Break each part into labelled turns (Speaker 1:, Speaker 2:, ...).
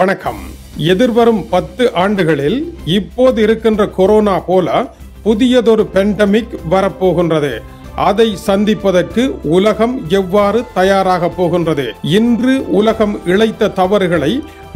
Speaker 1: வணக்கம் எதிர்வரும் பத்து ஆண்டுகளில் இப்போது இருக்கின்ற கொரோனா போல புதியதொரு பெண்டமிக் வரப்போகின்றது அதை சந்திப்பதற்கு உலகம் எவ்வாறு தயாராக போகின்றது இன்று உலகம் இழைத்த தவறுகளை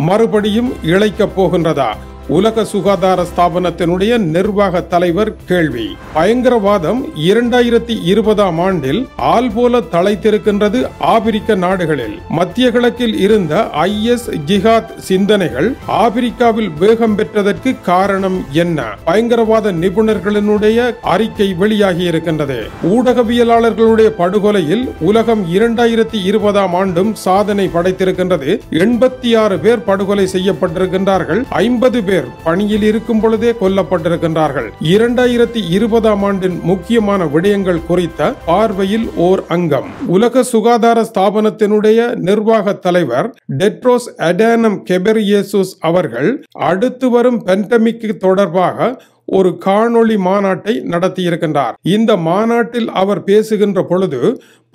Speaker 1: மறுபடியும் இழைக்கப் போகின்றதா உலக சுகாதார ஸ்தாபனத்தினுடைய நிர்வாக தலைவர் கேள்வி பயங்கரவாதம் இரண்டாயிரத்தி இருபதாம் ஆண்டில் ஆள் போல தலைத்திருக்கின்றது ஆபிரிக்க நாடுகளில் மத்திய கிழக்கில் இருந்த ஐ எஸ் ஜிஹாத் சிந்தனைகள் ஆபிரிக்காவில் வேகம் பெற்றதற்கு காரணம் என்ன பயங்கரவாத நிபுணர்களினுடைய அறிக்கை வெளியாகி இருக்கின்றது ஊடகவியலாளர்களுடைய படுகொலையில் உலகம் இரண்டாயிரத்தி இருபதாம் ஆண்டும் சாதனை படைத்திருக்கின்றது எண்பத்தி ஆறு பேர் படுகொலை செய்யப்பட்டிருக்கின்றார்கள் ஐம்பது பேர் பேர் பணியில் இருக்கும் பொழுதே கொல்லப்பட்டிருக்கின்றார்கள் இரண்டாயிரத்தி இருபதாம் ஆண்டின் முக்கியமான விடயங்கள் குறித்த பார்வையில் ஓர் அங்கம் உலக சுகாதார ஸ்தாபனத்தினுடைய நிர்வாக தலைவர் டெட்ரோஸ் அடானம் கெபெரியேசுஸ் அவர்கள் அடுத்து வரும் பென்டமிக் தொடர்பாக ஒரு காணொளி மாநாட்டை நடத்தியிருக்கின்றார் இந்த மாநாட்டில் அவர் பேசுகின்ற பொழுது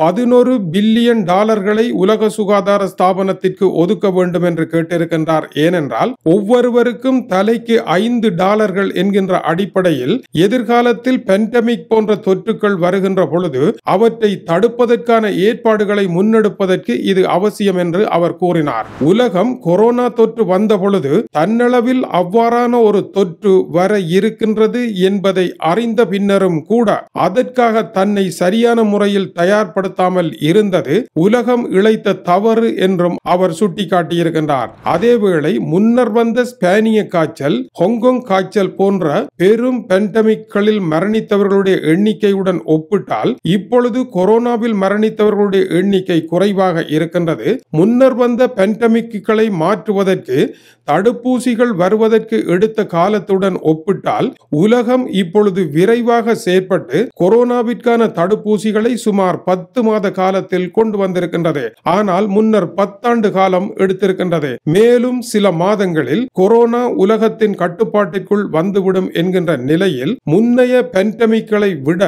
Speaker 1: பதினொரு பில்லியன் டாலர்களை உலக சுகாதார ஸ்தாபனத்திற்கு ஒதுக்க வேண்டும் என்று கேட்டிருக்கின்றார் ஏனென்றால் ஒவ்வொருவருக்கும் தலைக்கு ஐந்து டாலர்கள் என்கின்ற அடிப்படையில் எதிர்காலத்தில் பென்டமிக் போன்ற தொற்றுக்கள் வருகின்ற பொழுது அவற்றை தடுப்பதற்கான ஏற்பாடுகளை முன்னெடுப்பதற்கு இது அவசியம் என்று அவர் கூறினார் உலகம் கொரோனா தொற்று வந்த பொழுது தன்னளவில் அவ்வாறான ஒரு தொற்று வர இருக்கின்றது என்பதை அறிந்த பின்னரும் கூட அதற்காக தன்னை சரியான முறையில் தயார்படுத்த பயன்படுத்தாமல் இருந்தது உலகம் இழைத்த தவறு என்றும் அவர் சுட்டிக்காட்டியிருக்கின்றார் அதேவேளை முன்னர் வந்த ஸ்பேனிய காய்ச்சல் ஹொங்கொங் காய்ச்சல் போன்ற பெரும் பெண்டமிக்களில் மரணித்தவர்களுடைய எண்ணிக்கையுடன் ஒப்பிட்டால் இப்பொழுது கொரோனாவில் மரணித்தவர்களுடைய எண்ணிக்கை குறைவாக இருக்கின்றது முன்னர் வந்த பெண்டமிக்குகளை மாற்றுவதற்கு தடுப்பூசிகள் வருவதற்கு எடுத்த காலத்துடன் ஒப்பிட்டால் உலகம் இப்பொழுது விரைவாக செயற்பட்டு கொரோனாவிற்கான தடுப்பூசிகளை சுமார் பத்து பத்து மாத காலத்தில் கொண்டு வந்திருக்கின்றது ஆனால் முன்னர் பத்தாண்டு காலம் எடுத்திருக்கின்றது மேலும் சில மாதங்களில் கொரோனா உலகத்தின் கட்டுப்பாட்டிற்குள் வந்துவிடும் என்கின்ற நிலையில் முன்னைய பென்டமிக்களை விட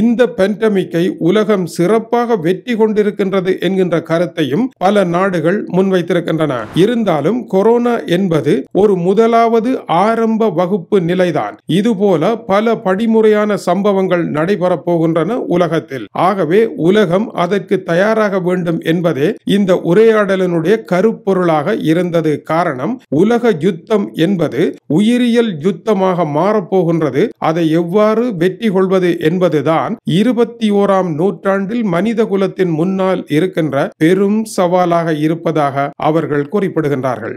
Speaker 1: இந்த பென்டமிக்கை உலகம் சிறப்பாக வெற்றி கொண்டிருக்கின்றது என்கின்ற கருத்தையும் பல நாடுகள் முன்வைத்திருக்கின்றன இருந்தாலும் கொரோனா என்பது ஒரு முதலாவது ஆரம்ப வகுப்பு நிலைதான் இதுபோல பல படிமுறையான சம்பவங்கள் நடைபெறப் போகின்றன உலகத்தில் ஆகவே உலக உலகம் அதற்கு தயாராக வேண்டும் என்பதே இந்த உரையாடலினுடைய கருப்பொருளாக இருந்தது காரணம் உலக யுத்தம் என்பது உயிரியல் யுத்தமாக மாறப்போகின்றது அதை எவ்வாறு வெற்றி கொள்வது என்பதுதான் இருபத்தி ஓராம் நூற்றாண்டில் மனித குலத்தின் முன்னால் இருக்கின்ற பெரும் சவாலாக இருப்பதாக அவர்கள் குறிப்பிடுகின்றார்கள்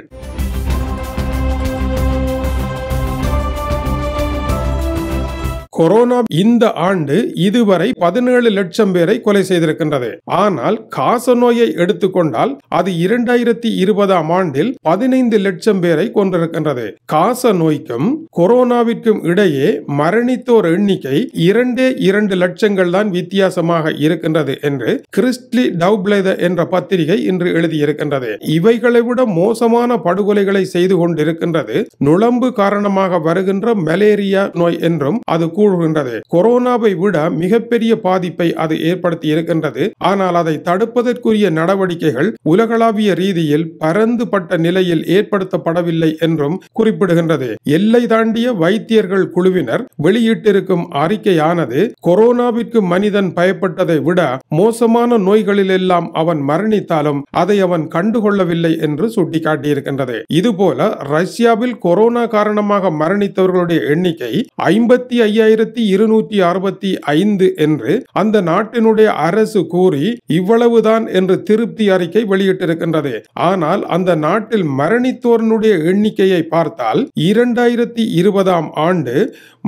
Speaker 1: கொரோனா இந்த ஆண்டு இதுவரை பதினேழு லட்சம் பேரை கொலை செய்திருக்கின்றது ஆனால் காச நோயை எடுத்துக்கொண்டால் அது இரண்டாயிரத்தி இருபதாம் ஆண்டில் பதினைந்து லட்சம் பேரை கொண்டிருக்கின்றது காச நோய்க்கும் கொரோனாவிற்கும் இடையே மரணித்தோர் எண்ணிக்கை இரண்டே இரண்டு லட்சங்கள் தான் வித்தியாசமாக இருக்கின்றது என்று கிறிஸ்ட்லி டவுப்ளேத என்ற பத்திரிகை இன்று எழுதியிருக்கின்றது இவைகளை விட மோசமான படுகொலைகளை செய்து கொண்டிருக்கின்றது நுழம்பு காரணமாக வருகின்ற மலேரியா நோய் என்றும் அது கூறுகின்றது கொரோனாவை விட மிகப்பெரிய பாதிப்பை அது ஏற்படுத்தி இருக்கின்றது ஆனால் அதை தடுப்பதற்குரிய நடவடிக்கைகள் உலகளாவிய ரீதியில் பரந்துபட்ட நிலையில் ஏற்படுத்தப்படவில்லை என்றும் குறிப்பிடுகின்றது எல்லை தாண்டிய வைத்தியர்கள் குழுவினர் வெளியிட்டிருக்கும் அறிக்கையானது கொரோனாவிற்கு மனிதன் பயப்பட்டதை விட மோசமான நோய்களிலெல்லாம் அவன் மரணித்தாலும் அதை அவன் கண்டுகொள்ளவில்லை என்று சுட்டிக்காட்டியிருக்கின்றது இதுபோல ரஷ்யாவில் கொரோனா காரணமாக மரணித்தவர்களுடைய எண்ணிக்கை ஐம்பத்தி ஐயாயிரம் ஆயிரத்தி இருநூத்தி அறுபத்தி ஐந்து என்று அந்த நாட்டினுடைய அரசு கூறி இவ்வளவுதான் என்று திருப்தி அறிக்கை வெளியிட்டிருக்கின்றது ஆனால் அந்த நாட்டில் மரணித்தோர்னுடைய எண்ணிக்கையை பார்த்தால் இரண்டாயிரத்தி இருபதாம் ஆண்டு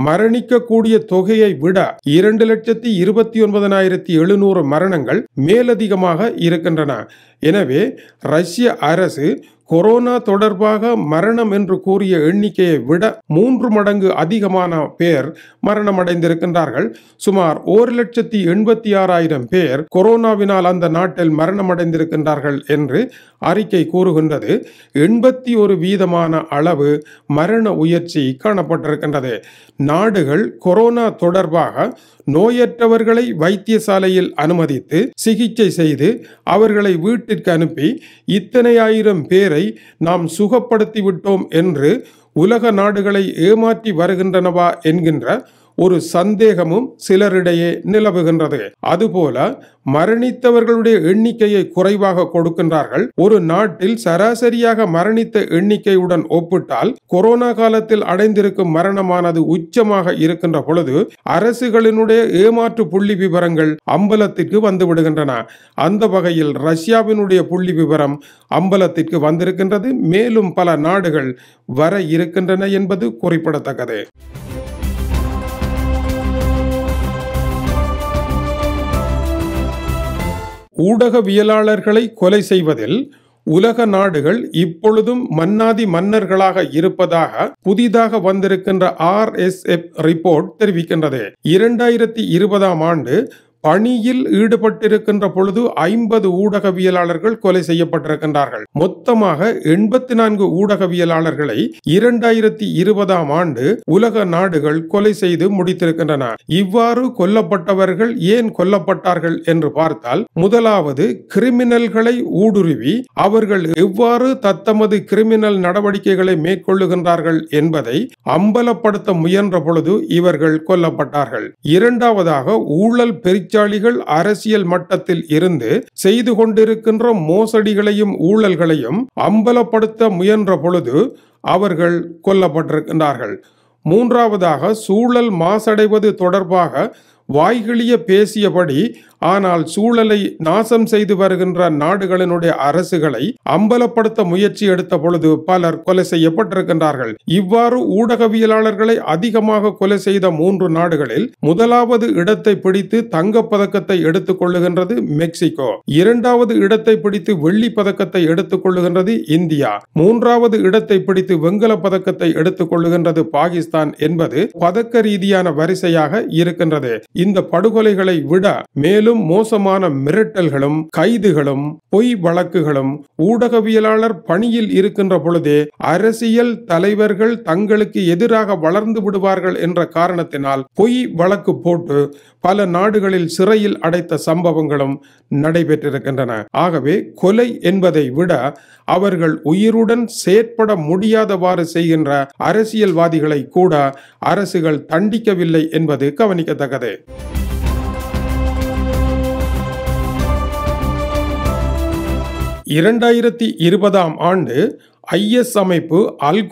Speaker 1: மரணிக்கக்கூடிய தொகையை விட இரண்டு லட்சத்தி இருபத்தி ஒன்பதனாயிரத்தி எழுநூறு மரணங்கள் மேலதிகமாக இருக்கின்றன எனவே ரஷ்ய அரசு கொரோனா தொடர்பாக மரணம் என்று கூறிய எண்ணிக்கையை விட மூன்று மடங்கு அதிகமான பேர் மரணமடைந்திருக்கின்றார்கள் சுமார் ஒரு லட்சத்தி எண்பத்தி ஆறாயிரம் பேர் கொரோனாவினால் அந்த நாட்டில் மரணமடைந்திருக்கின்றார்கள் என்று அறிக்கை கூறுகின்றது எண்பத்தி ஒரு வீதமான அளவு மரண உயர்ச்சி காணப்பட்டிருக்கின்றது நாடுகள் கொரோனா தொடர்பாக நோயற்றவர்களை வைத்தியசாலையில் அனுமதித்து சிகிச்சை செய்து அவர்களை வீட்டிற்கு அனுப்பி இத்தனை ஆயிரம் பேரை நாம் சுகப்படுத்திவிட்டோம் என்று உலக நாடுகளை ஏமாற்றி வருகின்றனவா என்கின்ற ஒரு சந்தேகமும் சிலரிடையே நிலவுகின்றது அதுபோல மரணித்தவர்களுடைய எண்ணிக்கையை குறைவாக கொடுக்கின்றார்கள் ஒரு நாட்டில் சராசரியாக மரணித்த எண்ணிக்கையுடன் ஒப்பிட்டால் கொரோனா காலத்தில் அடைந்திருக்கும் மரணமானது உச்சமாக இருக்கின்ற பொழுது அரசுகளினுடைய ஏமாற்று புள்ளி விவரங்கள் அம்பலத்திற்கு வந்துவிடுகின்றன அந்த வகையில் ரஷ்யாவினுடைய புள்ளி விவரம் அம்பலத்திற்கு வந்திருக்கின்றது மேலும் பல நாடுகள் வர இருக்கின்றன என்பது குறிப்பிடத்தக்கது ஊடகவியலாளர்களை கொலை செய்வதில் உலக நாடுகள் இப்பொழுதும் மன்னாதி மன்னர்களாக இருப்பதாக புதிதாக வந்திருக்கின்ற ஆர் எஸ் எஃப் ரிப்போர்ட் தெரிவிக்கின்றது இரண்டாயிரத்தி இருபதாம் ஆண்டு பணியில் ஈடுபட்டிருக்கின்ற பொழுது ஐம்பது ஊடகவியலாளர்கள் கொலை செய்யப்பட்டிருக்கின்றார்கள் மொத்தமாக எண்பத்தி நான்கு ஊடகவியலாளர்களை இரண்டாயிரத்தி இருபதாம் ஆண்டு உலக நாடுகள் கொலை செய்து முடித்திருக்கின்றன இவ்வாறு கொல்லப்பட்டவர்கள் ஏன் கொல்லப்பட்டார்கள் என்று பார்த்தால் முதலாவது கிரிமினல்களை ஊடுருவி அவர்கள் எவ்வாறு தத்தமது கிரிமினல் நடவடிக்கைகளை மேற்கொள்ளுகின்றார்கள் என்பதை அம்பலப்படுத்த முயன்ற பொழுது இவர்கள் கொல்லப்பட்டார்கள் இரண்டாவதாக ஊழல் பெருச்ச தொழிற்சாலைகள் அரசியல் மட்டத்தில் இருந்து செய்து கொண்டிருக்கின்ற மோசடிகளையும் ஊழல்களையும் அம்பலப்படுத்த முயன்ற பொழுது அவர்கள் கொல்லப்பட்டிருக்கின்றார்கள் மூன்றாவதாக சூழல் மாசடைவது தொடர்பாக வாய்கிளிய பேசியபடி ஆனால் சூழலை நாசம் செய்து வருகின்ற நாடுகளினுடைய அரசுகளை அம்பலப்படுத்த முயற்சி எடுத்த பொழுது பலர் கொலை செய்யப்பட்டிருக்கின்றார்கள் இவ்வாறு ஊடகவியலாளர்களை அதிகமாக கொலை செய்த மூன்று நாடுகளில் முதலாவது இடத்தை பிடித்து தங்க பதக்கத்தை எடுத்துக் கொள்ளுகின்றது மெக்சிகோ இரண்டாவது இடத்தை பிடித்து வெள்ளி பதக்கத்தை எடுத்துக் கொள்ளுகின்றது இந்தியா மூன்றாவது இடத்தை பிடித்து வெங்கல பதக்கத்தை எடுத்துக் கொள்ளுகின்றது பாகிஸ்தான் என்பது பதக்க ரீதியான வரிசையாக இருக்கின்றது இந்த படுகொலைகளை விட மேலும் மோசமான மிரட்டல்களும் கைதுகளும் பொய் வழக்குகளும் ஊடகவியலாளர் பணியில் இருக்கின்ற பொழுதே அரசியல் தலைவர்கள் தங்களுக்கு எதிராக வளர்ந்து விடுவார்கள் என்ற காரணத்தினால் பொய் வழக்கு போட்டு பல நாடுகளில் சிறையில் அடைத்த சம்பவங்களும் நடைபெற்றிருக்கின்றன ஆகவே கொலை என்பதை விட அவர்கள் உயிருடன் செயற்பட முடியாதவாறு செய்கின்ற அரசியல்வாதிகளை கூட அரசுகள் தண்டிக்கவில்லை என்பது கவனிக்கத்தக்கது இரண்டாயிரத்தி இருபதாம் ஆண்டு ஐஎஸ் அமைப்பு அல்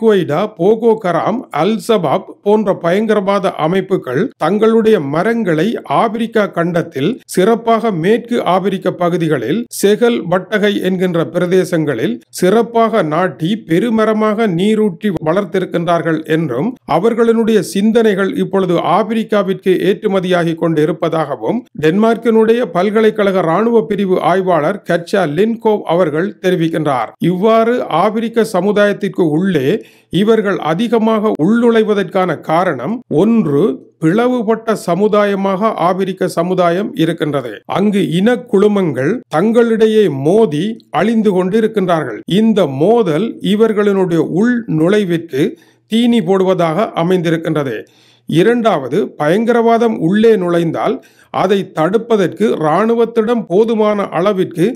Speaker 1: போகோ கராம் அல் சபாப் போன்ற பயங்கரவாத அமைப்புகள் தங்களுடைய மரங்களை ஆபிரிக்கா கண்டத்தில் சிறப்பாக மேற்கு ஆபிரிக்க பகுதிகளில் செகல் வட்டகை என்கின்ற பிரதேசங்களில் சிறப்பாக நாட்டி பெருமரமாக நீரூற்றி வளர்த்திருக்கின்றார்கள் என்றும் அவர்களினுடைய சிந்தனைகள் இப்பொழுது ஆபிரிக்காவிற்கு ஏற்றுமதியாகி கொண்டு இருப்பதாகவும் டென்மார்க்கினுடைய பல்கலைக்கழக ராணுவ பிரிவு ஆய்வாளர் கச்சா லின்கோவ் அவர்கள் தெரிவிக்கின்றார் இவ்வாறு ஆபிரிக்க சமுதாயத்திற்கு உள்ளே இவர்கள் அதிகமாக உள்நுழைவதற்கான காரணம் ஒன்று பிளவுபட்ட சமுதாயமாக ஆபிரிக்க சமுதாயம் இருக்கின்றது அங்கு இன குழுமங்கள் தங்களிடையே மோதி அழிந்து கொண்டு இருக்கின்றார்கள் இந்த மோதல் இவர்களினுடைய உள் நுழைவிற்கு தீனி போடுவதாக அமைந்திருக்கின்றது இரண்டாவது பயங்கரவாதம் உள்ளே நுழைந்தால் அதை தடுப்பதற்கு இராணுவத்திடம் போதுமான அளவிற்கு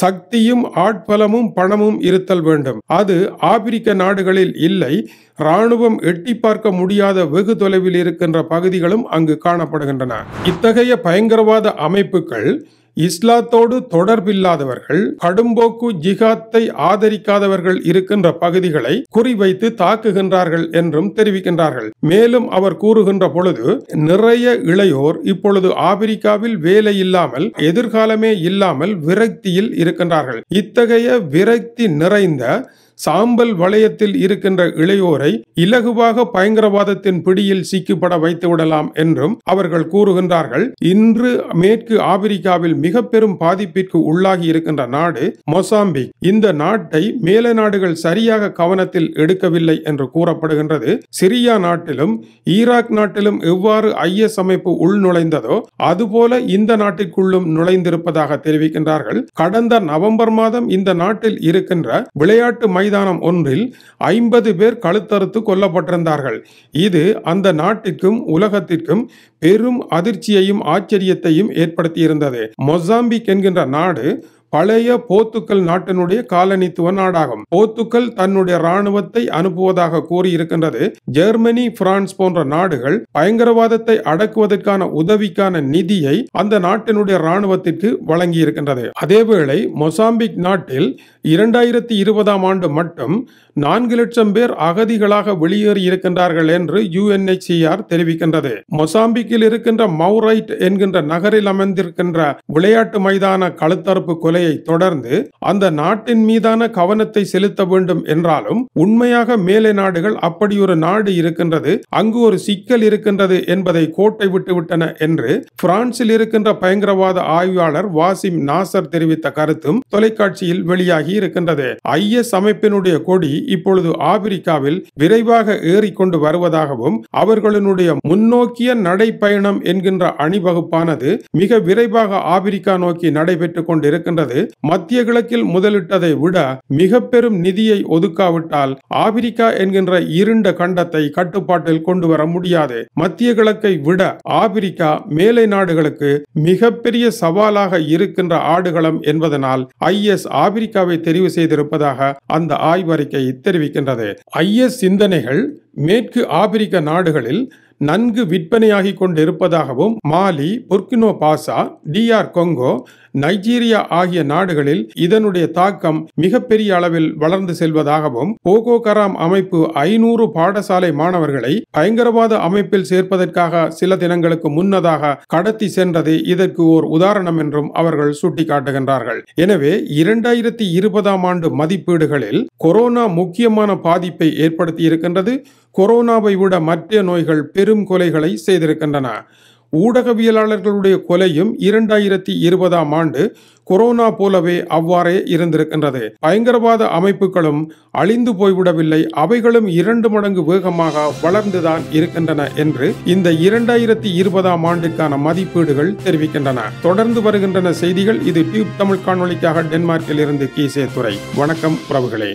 Speaker 1: சக்தியும் ஆட்பலமும் பணமும் இருத்தல் வேண்டும் அது ஆப்பிரிக்க நாடுகளில் இல்லை இராணுவம் எட்டி பார்க்க முடியாத வெகு தொலைவில் இருக்கின்ற பகுதிகளும் அங்கு காணப்படுகின்றன இத்தகைய பயங்கரவாத அமைப்புகள் இஸ்லாத்தோடு தொடர்பில்லாதவர்கள் கடும்போக்கு ஜிஹாத்தை ஆதரிக்காதவர்கள் இருக்கின்ற பகுதிகளை குறிவைத்து தாக்குகின்றார்கள் என்றும் தெரிவிக்கின்றார்கள் மேலும் அவர் கூறுகின்ற பொழுது நிறைய இளையோர் இப்பொழுது ஆப்பிரிக்காவில் வேலை இல்லாமல் எதிர்காலமே இல்லாமல் விரக்தியில் இருக்கின்றார்கள் இத்தகைய விரக்தி நிறைந்த சாம்பல் வளையத்தில் இருக்கின்ற இளையோரை இலகுவாக பயங்கரவாதத்தின் பிடியில் சிக்கிப்பட விடலாம் என்றும் அவர்கள் கூறுகின்றார்கள் இன்று மேற்கு ஆப்பிரிக்காவில் மிக பெரும் பாதிப்பிற்கு உள்ளாகி இருக்கின்ற நாடு மொசாம்பிக் இந்த நாட்டை மேல நாடுகள் சரியாக கவனத்தில் எடுக்கவில்லை என்று கூறப்படுகின்றது சிரியா நாட்டிலும் ஈராக் நாட்டிலும் எவ்வாறு ஐஎஸ் அமைப்பு உள்நுழைந்ததோ அதுபோல இந்த நாட்டிற்குள்ளும் நுழைந்திருப்பதாக தெரிவிக்கின்றார்கள் கடந்த நவம்பர் மாதம் இந்த நாட்டில் இருக்கின்ற விளையாட்டு மைதான மைதானம் ஒன்றில் ஐம்பது பேர் கழுத்தறுத்து கொல்லப்பட்டிருந்தார்கள் இது அந்த நாட்டிற்கும் உலகத்திற்கும் பெரும் அதிர்ச்சியையும் ஆச்சரியத்தையும் ஏற்படுத்தியிருந்தது மொசாம்பிக் என்கின்ற நாடு பழைய போத்துக்கல் நாட்டினுடைய காலனித்துவ நாடாகும் போத்துக்கல் தன்னுடைய ராணுவத்தை அனுப்புவதாக கூறியிருக்கின்றது ஜெர்மனி பிரான்ஸ் போன்ற நாடுகள் பயங்கரவாதத்தை அடக்குவதற்கான உதவிக்கான நிதியை அந்த நாட்டினுடைய ராணுவத்திற்கு வழங்கியிருக்கின்றது அதேவேளை மொசாம்பிக் நாட்டில் இரண்டாயிரத்தி இருபதாம் ஆண்டு மட்டும் நான்கு லட்சம் பேர் அகதிகளாக வெளியேறி இருக்கின்றார்கள் என்று யுஎன்எச்சிஆர் தெரிவிக்கின்றது மொசாம்பிக்கில் இருக்கின்ற மௌரைட் என்கின்ற நகரில் அமைந்திருக்கின்ற விளையாட்டு மைதான கழுத்தரப்பு கொலை கட்டளையை தொடர்ந்து அந்த நாட்டின் மீதான கவனத்தை செலுத்த வேண்டும் என்றாலும் உண்மையாக மேலை நாடுகள் ஒரு நாடு இருக்கின்றது அங்கு ஒரு சிக்கல் இருக்கின்றது என்பதை கோட்டை விட்டுவிட்டன என்று பிரான்சில் இருக்கின்ற பயங்கரவாத ஆய்வாளர் வாசிம் நாசர் தெரிவித்த கருத்தும் தொலைக்காட்சியில் வெளியாகி இருக்கின்றது ஐஎஸ் அமைப்பினுடைய கொடி இப்பொழுது ஆப்பிரிக்காவில் விரைவாக ஏறிக்கொண்டு வருவதாகவும் அவர்களினுடைய முன்னோக்கிய நடைப்பயணம் என்கின்ற அணிவகுப்பானது மிக விரைவாக ஆப்பிரிக்கா நோக்கி நடைபெற்றுக் கொண்டிருக்கின்றது என்பது மத்திய கிழக்கில் முதலிட்டதை விட மிக பெரும் நிதியை ஒதுக்காவிட்டால் ஆபிரிக்கா என்கின்ற இருண்ட கண்டத்தை கட்டுப்பாட்டில் கொண்டு வர முடியாது மத்திய கிழக்கை விட ஆபிரிக்கா மேலை நாடுகளுக்கு மிகப்பெரிய சவாலாக இருக்கின்ற ஆடுகளம் என்பதனால் ஐ எஸ் ஆபிரிக்காவை தெரிவு செய்திருப்பதாக அந்த ஆய்வறிக்கை தெரிவிக்கின்றது ஐ எஸ் சிந்தனைகள் மேற்கு ஆபிரிக்க நாடுகளில் நன்கு விற்பனையாகி கொண்டிருப்பதாகவும் Mali Burkina Faso DR Congo Nigeria ஆகிய நாடுகளில் இதனுடைய தாக்கம் மிகப்பெரிய அளவில் வளர்ந்து செல்வதாகவும் போகோ கராம் அமைப்பு ஐநூறு பாடசாலை மாணவர்களை பயங்கரவாத அமைப்பில் சேர்ப்பதற்காக சில தினங்களுக்கு முன்னதாக கடத்தி சென்றது இதற்கு ஓர் உதாரணம் என்றும் அவர்கள் சுட்டிக்காட்டுகின்றார்கள் எனவே இரண்டாயிரத்தி இருபதாம் ஆண்டு மதிப்பீடுகளில் கொரோனா முக்கியமான பாதிப்பை ஏற்படுத்தி இருக்கின்றது கொரோனாவை விட மற்ற நோய்கள் பெரும் கொலைகளை செய்திருக்கின்றன ஊடகவியலாளர்களுடைய கொலையும் இரண்டாயிரத்தி இருபதாம் ஆண்டு கொரோனா போலவே அவ்வாறே இருந்திருக்கின்றது பயங்கரவாத அமைப்புகளும் அழிந்து போய்விடவில்லை அவைகளும் இரண்டு மடங்கு வேகமாக வளர்ந்துதான் இருக்கின்றன என்று இந்த இரண்டாயிரத்தி இருபதாம் ஆண்டுக்கான மதிப்பீடுகள் தெரிவிக்கின்றன தொடர்ந்து வருகின்றன செய்திகள் இது டியூப் தமிழ் காணொலிக்காக டென்மார்க்கில் இருந்து கீசே துறை வணக்கம் உறவுகளே